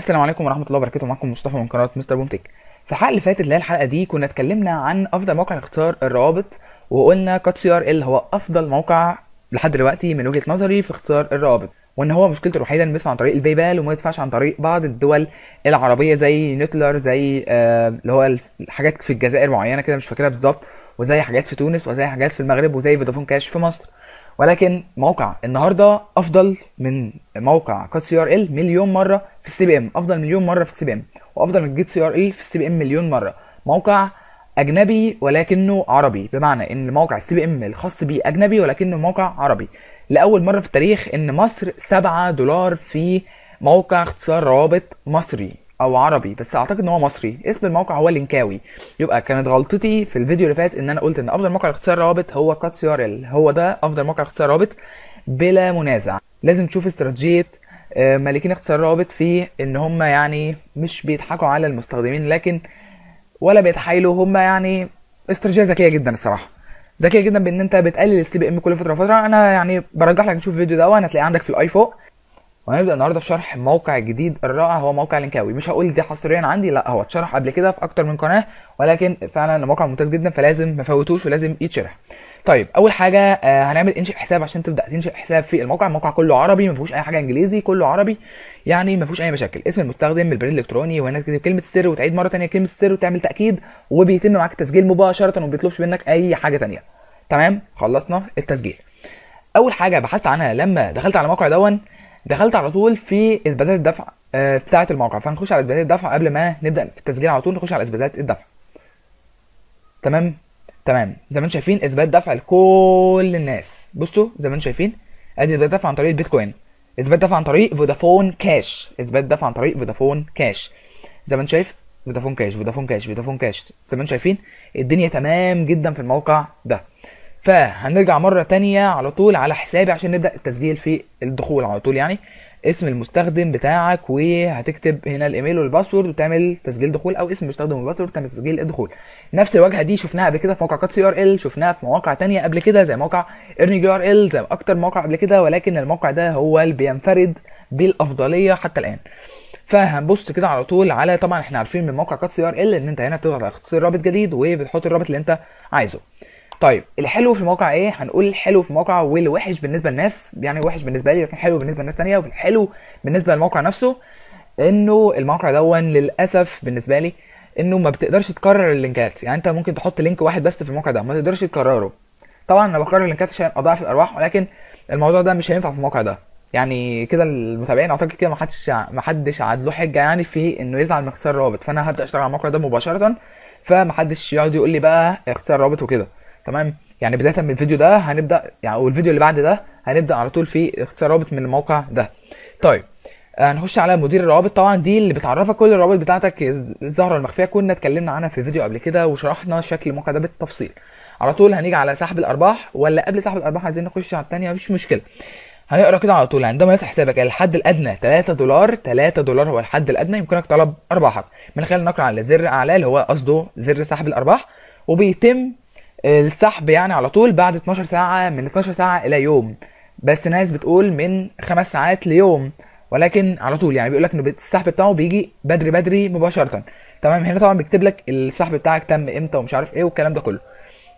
السلام عليكم ورحمه الله وبركاته معكم مصطفى من قناه مستر بومتك في الحلقه اللي فاتت اللي هي الحلقه دي كنا اتكلمنا عن افضل موقع لاختيار الروابط وقلنا كات سي ار ال هو افضل موقع لحد دلوقتي من وجهه نظري في اختيار الروابط وان هو مشكلته الوحيده انه بيدفع عن طريق الباي بال وما يدفعش عن طريق بعض الدول العربيه زي نتلر زي آه اللي هو الحاجات في الجزائر معينه كده مش فاكرها بالظبط وزي حاجات في تونس وزي حاجات في المغرب وزي فودافون كاش في مصر ولكن موقع النهارده افضل من موقع كات سي ار ال مليون مره في السي بي ام افضل مليون مره في السي بي ام وافضل من جيت سي ار اي في السي بي ام مليون مره موقع اجنبي ولكنه عربي بمعنى ان موقع السي بي ام الخاص بيه اجنبي ولكنه موقع عربي لاول مره في التاريخ ان مصر 7 دولار في موقع اختصار روابط مصري او عربي بس اعتقد ان هو مصري اسم الموقع هو لينكاوي يبقى كانت غلطتي في الفيديو اللي فات ان انا قلت ان افضل موقع لاختيار روابط هو كاتس هو ده افضل موقع لاختيار روابط بلا منازع لازم تشوف استراتيجيه آه، مالكين اختيار روابط في ان هم يعني مش بيضحكوا على المستخدمين لكن ولا بيتحايلوا هم يعني استراتيجيه ذكيه جدا الصراحه ذكيه جدا بان انت بتقلل السي بي ام كل فتره وفتره انا يعني برجح لك تشوف الفيديو ده وهتلاقيه عندك في الاي فوق وهنبدا النهارده في شرح موقع جديد الرائع هو موقع لينكاوي مش هقول دي حصريا عندي لا هو اتشرح قبل كده في اكتر من قناه ولكن فعلا موقع ممتاز جدا فلازم ما فوتوش ولازم يتشرح طيب اول حاجه آه، هنعمل انشئ حساب عشان تبدا تنشئ حساب في الموقع الموقع كله عربي ما فيهوش اي حاجه انجليزي كله عربي يعني ما فيهوش اي مشاكل اسم المستخدم البريد الالكتروني وهنا تكتب كلمه السر وتعيد مره ثانيه كلمه السر وتعمل تاكيد وبيتم معاك التسجيل مباشره وما بيطلبش منك اي حاجه ثانيه تمام خلصنا التسجيل اول حاجه بحثت عنها لما دخلت على الموقع دون دخلت على طول في اثباتات الدفع آه، بتاعه الموقع فهنخش على اثباتات الدفع قبل ما نبدا في التسجيل على طول نخش على اثباتات الدفع تمام تمام زي ما انتم شايفين اثبات دفع لكل الناس بصوا زي ما انتم شايفين ادي اثبات دفع عن طريق البيتكوين اثبات دفع عن طريق فودافون كاش اثبات دفع عن طريق فودافون كاش زي ما انت شايف فودافون كاش فودافون كاش فودافون كاش زي ما انتم شايفين الدنيا تمام جدا في الموقع ده فهنرجع مرة تانية على طول على حسابي عشان نبدأ التسجيل في الدخول على طول يعني اسم المستخدم بتاعك وهتكتب هنا الايميل والباسورد وتعمل تسجيل دخول او اسم المستخدم والباسورد تعمل تسجيل الدخول نفس الواجهه دي شفناها قبل كده في موقع كات سي ار ال شفناها في مواقع تانية قبل كده زي موقع جي ار ال زي اكتر موقع قبل كده ولكن الموقع ده هو اللي بينفرد بالافضليه حتى الان فهنبص كده على طول على طبعا احنا عارفين من موقع كات سي ار ال ان انت هنا بتضغط على اختصار رابط جديد وبتحط الرابط اللي انت عايزه طيب الحلو في الموقع ايه هنقول الحلو في الموقع والوحش بالنسبه للناس يعني وحش بالنسبه لي لكن حلو بالنسبه لناس تانية والحلو بالنسبه للموقع نفسه انه الموقع دون للاسف بالنسبه لي انه ما بتقدرش تكرر اللينكات يعني انت ممكن تحط لينك واحد بس في الموقع ده ما تقدرش تكرره طبعا انا بكرر اللينكات عشان اضاعف الارباح ولكن الموضوع ده مش هينفع في الموقع ده يعني كده المتابعين اعتقد كده ما حدش ما حدش عاد له حجه يعني في انه يزعل من اختصار الرابط فانا هبدا اشتغل على الموقع ده مباشره فمحدش يقعد يقول لي بقى اختصار رابط وكده تمام يعني بدايه من الفيديو ده هنبدا يعني والفيديو اللي بعد ده هنبدا على طول في اختصار رابط من الموقع ده طيب آه، هنخش على مدير الروابط طبعا دي اللي بتعرفك كل الروابط بتاعتك الزهره المخفيه كنا اتكلمنا عنها في فيديو قبل كده وشرحنا شكل الموقع ده بالتفصيل على طول هنيجي على سحب الارباح ولا قبل سحب الارباح عايزين نخش على الثانيه مفيش مشكله هنقرا كده على طول يعني عندما يفتح حسابك الحد الادنى 3 دولار 3 دولار هو الحد الادنى يمكنك طلب ارباحك من خلال نقرا على زر اعلى اللي هو قصده زر سحب الارباح وبيتم السحب يعني على طول بعد 12 ساعة من 12 ساعة إلى يوم بس ناس بتقول من خمس ساعات ليوم ولكن على طول يعني بيقول لك ان السحب بتاعه بيجي بدري بدري مباشره تمام هنا طبعا بيكتب لك السحب بتاعك تم امتى ومش عارف ايه والكلام ده كله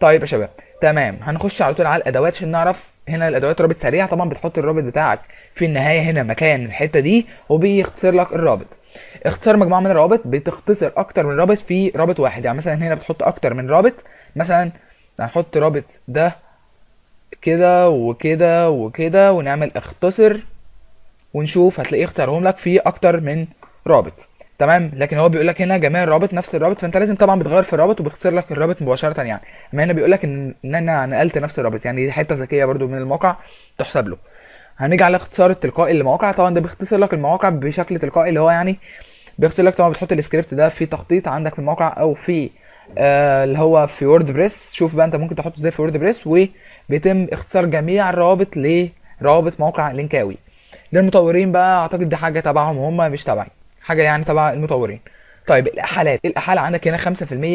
طيب يا شباب تمام هنخش على طول على الادوات عشان نعرف هنا الادوات رابط سريع طبعا بتحط الرابط بتاعك في النهايه هنا مكان الحته دي وبيختصر لك الرابط اختصار مجموعه من الرابط بتختصر اكتر من رابط في رابط واحد يعني مثلا هنا بتحط اكتر من رابط مثلا هنحط رابط ده كده وكده وكده ونعمل اختصر ونشوف هتلاقيه اختارهم لك في اكتر من رابط تمام لكن هو بيقول لك هنا جميع الرابط نفس الرابط فانت لازم طبعا بتغير في الرابط وبيختصر لك الرابط مباشره يعني اما هنا بيقول لك ان انا نقلت نفس الرابط يعني دي حته ذكيه برده من الموقع تحسب له هنيجي على الاختصار التلقائي للمواقع طبعا ده بيختصر لك المواقع بشكل تلقائي اللي هو يعني بيختصر لك طبعا بتحط السكريبت ده في تخطيط عندك في الموقع او في آه، اللي هو في وورد بريس شوف بقى انت ممكن تحطه ازاي في وورد بريس وبيتم اختصار جميع الروابط لروابط موقع لينكاوي للمطورين بقى اعتقد دي حاجه تبعهم هم مش تبعي حاجه يعني تبع المطورين طيب الاحالات الاحاله عندك هنا 5%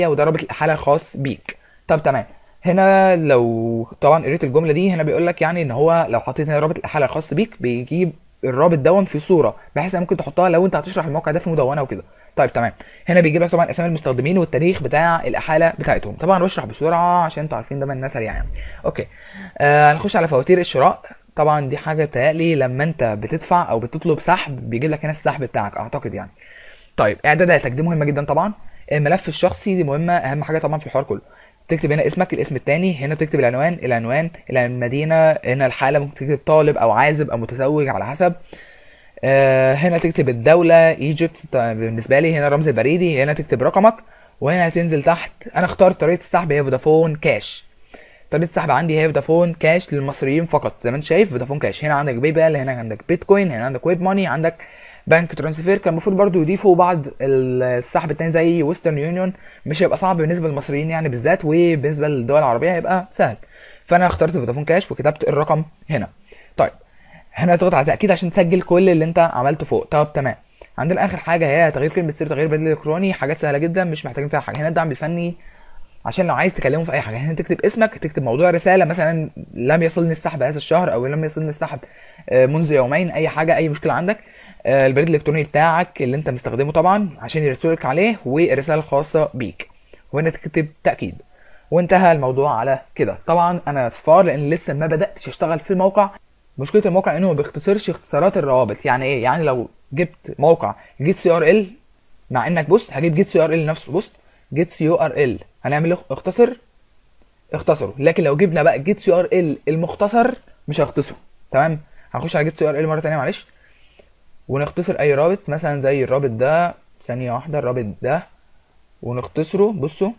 وده رابط الاحاله الخاص بيك طب تمام هنا لو طبعا قريت الجمله دي هنا بيقول لك يعني ان هو لو حطيت هنا رابط الاحاله الخاص بيك بيجيب الرابط دون في صوره بحيث ممكن تحطها لو انت هتشرح الموقع ده في مدونه وكده طيب تمام هنا بيجيب لك طبعا اسامي المستخدمين والتاريخ بتاع الاحاله بتاعتهم طبعا بشرح بسرعه عشان انتوا عارفين ده من الناس يعني اوكي آه هنخش على فواتير الشراء طبعا دي حاجه بتقلي لما انت بتدفع او بتطلب سحب بيجيب لك هنا السحب بتاعك اعتقد يعني طيب اعداداتك دي مهمه جدا طبعا الملف الشخصي دي مهمه اهم حاجه طبعا في الحوار كله تكتب هنا اسمك الاسم الثاني هنا تكتب العنوان العنوان المدينة هنا الحالة ممكن تكتب طالب أو عازب أو متزوج على حسب آه، هنا تكتب الدولة ايجيبت طيب بالنسبة لي هنا الرمز البريدي هنا تكتب رقمك وهنا هتنزل تحت انا اخترت طريقة السحب هي فودافون كاش طريقة السحب عندي هي فودافون كاش للمصريين فقط زي ما انت شايف فودافون كاش هنا عندك باي بال هنا عندك بيتكوين هنا عندك ويب ماني عندك بنك ترانسفير كان المفروض برضو يضيفوا بعض السحب التاني زي ويسترن يونيون مش هيبقى صعب بالنسبه للمصريين يعني بالذات وبالنسبه للدول العربيه هيبقى سهل فانا اخترت فودافون كاش وكتبت الرقم هنا طيب هنا تضغط على تاكيد عشان تسجل كل اللي انت عملته فوق طب تمام عندنا اخر حاجه هي تغيير كلمه سر تغيير بريد الكتروني حاجات سهله جدا مش محتاجين فيها حاجه هنا الدعم الفني عشان لو عايز تكلمه في اي حاجه هنا تكتب اسمك تكتب موضوع رساله مثلا لم يصلني السحب هذا الشهر او لم يصلني السحب آه، منذ يومين اي حاجه اي مشكله عندك آه، البريد الالكتروني بتاعك اللي انت مستخدمه طبعا عشان يرسلك عليه والرساله الخاصه بيك وهنا تكتب تاكيد وانتهى الموضوع على كده طبعا انا صفار لان لسه ما بداتش اشتغل في الموقع مشكله الموقع انه ما بيختصرش اختصارات الروابط يعني ايه يعني لو جبت موقع جيت سي ار ال مع انك بص هجيب جيت سي ار ال نفسه بص جيت سي ار ال هنعمل اختصر اختصره لكن لو جبنا بقى جيت سي ار ال المختصر مش هختصره تمام هنخش على جيت سي ار ال مره ثانيه معلش ونختصر اي رابط مثلا زي الرابط ده ثانيه واحده الرابط ده ونختصره بصوا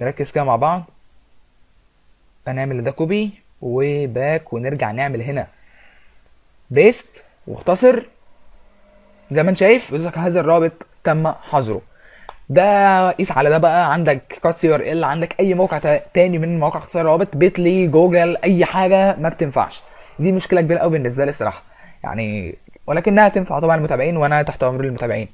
نركز كده مع بعض هنعمل ده كوبي وباك ونرجع نعمل هنا بيست واختصر زي ما انت شايف يقول هذا الرابط تم حظره ده قيس على ده بقى عندك كات سي ار ال عندك اي موقع تاني من مواقع اختصار الروابط بيتلي جوجل اي حاجه ما بتنفعش دي مشكله كبيره قوي بالنسبه لي الصراحه يعني ولكنها تنفع طبعا المتابعين وانا تحت امر المتابعين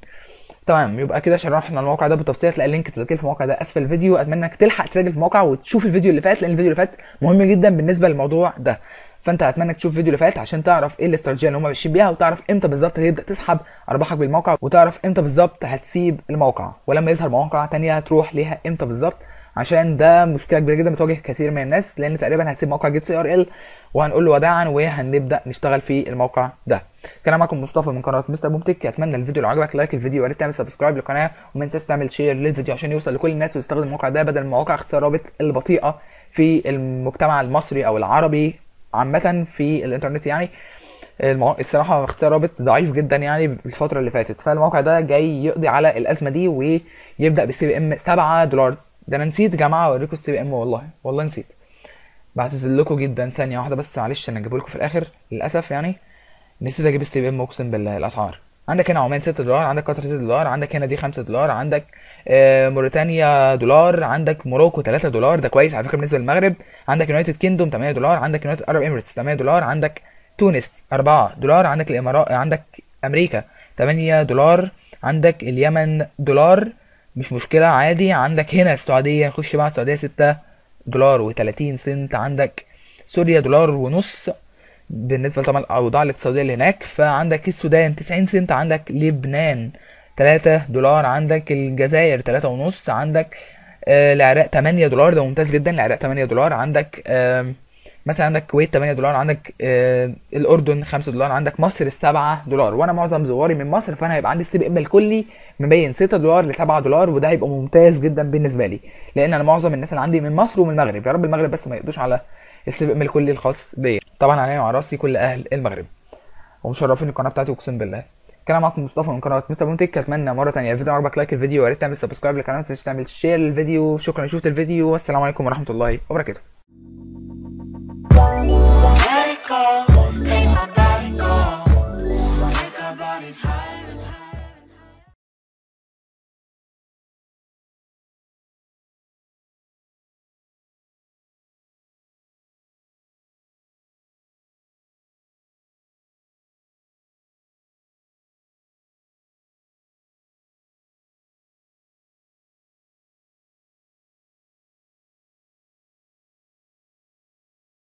تمام يبقى كده شرحنا الموقع ده بالتفصيل هتلاقي لينك تسجيل في الموقع ده اسفل الفيديو اتمنى انك تلحق تسجل في الموقع وتشوف الفيديو اللي فات لان الفيديو اللي فات مهم جدا بالنسبه للموضوع ده فانت اتمنى تشوف الفيديو اللي فات عشان تعرف ايه الاستراتيجيه اللي هم ماشيين بيها وتعرف امتى بالظبط هتبدا تسحب ارباحك بالموقع وتعرف امتى بالظبط هتسيب الموقع ولما يظهر مواقع تانية هتروح ليها امتى بالظبط عشان ده مشكله كبيره جدا بتواجه كثير من الناس لان تقريبا هسيب موقع جيت سي ار ال وهنقول له وداعا وهنبدا نشتغل في الموقع ده كان معكم مصطفى من قناه مستر بومتك اتمنى الفيديو لو عجبك لايك الفيديو ويا تعمل سبسكرايب للقناه وما تنساش تعمل شير للفيديو عشان يوصل لكل الناس وتستخدم الموقع ده بدل مواقع اختصار رابط البطيئه في المجتمع المصري او العربي عامه في الانترنت يعني المو... الصراحه اختيار رابط ضعيف جدا يعني الفتره اللي فاتت فالموقع ده جاي يقضي على الازمه دي ويبدا بسي بي ام 7 دولار ده انا نسيت يا جماعه اوريكم السي بي ام والله والله نسيت بعتذر لكم جدا ثانيه واحده بس معلش انا اجيبه لكم في الاخر للاسف يعني نسيت اجيب السي بي ام اقسم بالله الاسعار عندك هنا عمان 6 دولار عندك قطر 6 دولار عندك هنا دي 5 دولار عندك آه، موريتانيا دولار عندك موروكو 3 دولار ده كويس على فكره بالنسبه للمغرب عندك يونايتد كيندوم 8 دولار عندك يونايتد ارب اميريتس 8 دولار عندك تونس 4 دولار عندك الامارات عندك امريكا 8 دولار عندك اليمن دولار مش مشكلة عادي عندك هنا السعودية نخش بقى السعودية ستة دولار و30 سنت عندك سوريا دولار ونص بالنسبة لطبعا الأوضاع الاقتصادية اللي هناك فعندك السودان 90 سنت عندك لبنان 3 دولار عندك الجزائر 3 ونص عندك آه، العراق 8 دولار ده ممتاز جدا العراق 8 دولار عندك آه مثلا عندك الكويت 8 دولار عندك آه الاردن 5 دولار عندك مصر 7 دولار وانا معظم زواري من مصر فانا هيبقى عندي السي بي ام الكلي ما بين 6 دولار ل 7 دولار وده هيبقى ممتاز جدا بالنسبه لي لان انا معظم الناس اللي عندي من مصر ومن المغرب يا رب المغرب بس ما يقضوش على السي بي ام الكلي الخاص بيا طبعا عليا وعلى راسي كل اهل المغرب ومشرفين القناه بتاعتي اقسم بالله كان معكم مصطفى من قناه مستر بومتك اتمنى مره ثانيه الفيديو عجبك لايك الفيديو ويا ريت تعمل سبسكرايب للقناه ما تنساش تعمل شير للفيديو شكرا لشوفت الفيديو والسلام عليكم ورحمه الله وبركاته Take a body body's high.